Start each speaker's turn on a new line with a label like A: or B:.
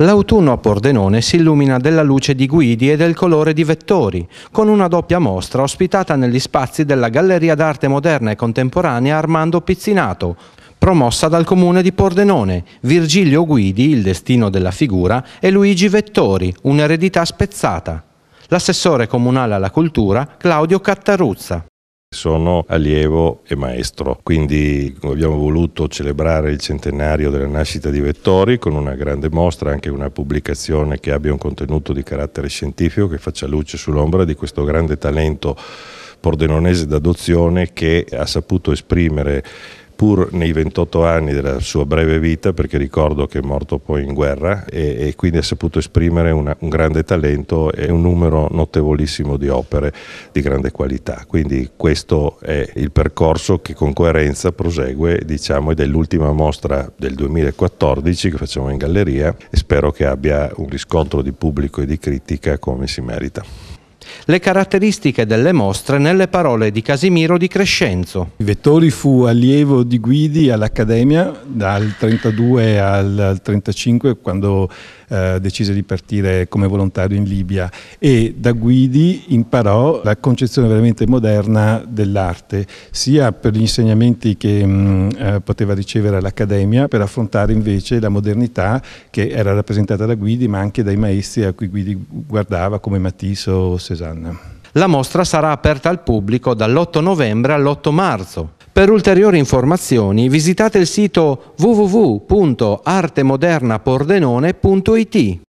A: L'autunno a Pordenone si illumina della luce di Guidi e del colore di Vettori, con una doppia mostra ospitata negli spazi della Galleria d'arte moderna e contemporanea Armando Pizzinato, promossa dal comune di Pordenone, Virgilio Guidi, il destino della figura, e Luigi Vettori, un'eredità spezzata. L'assessore comunale alla cultura, Claudio Cattaruzza sono allievo e
B: maestro. Quindi abbiamo voluto celebrare il centenario della nascita di Vettori con una grande mostra, anche una pubblicazione che abbia un contenuto di carattere scientifico che faccia luce sull'ombra di questo grande talento pordenonese d'adozione che ha saputo esprimere pur nei 28 anni della sua breve vita, perché ricordo che è morto poi in guerra e, e quindi ha saputo esprimere una, un grande talento e un numero notevolissimo di opere di grande qualità. Quindi questo è il percorso che con coerenza prosegue, diciamo, ed è l'ultima mostra del 2014 che facciamo in galleria e spero che abbia un riscontro di pubblico e di critica come si merita
A: le caratteristiche delle mostre nelle parole di Casimiro di Crescenzo. Vettori
C: fu allievo di Guidi all'Accademia dal 32 al 35 quando eh, decise di partire come volontario in Libia e da Guidi imparò la concezione veramente moderna dell'arte, sia per gli insegnamenti che mh, mm, eh, poteva ricevere all'Accademia, per affrontare invece la modernità che era rappresentata da Guidi, ma anche dai maestri a cui Guidi guardava come Matisse o
A: Cézanne. La mostra sarà aperta al pubblico dall'8 novembre all'8 marzo per ulteriori informazioni visitate il sito www.artemodernapordenone.it.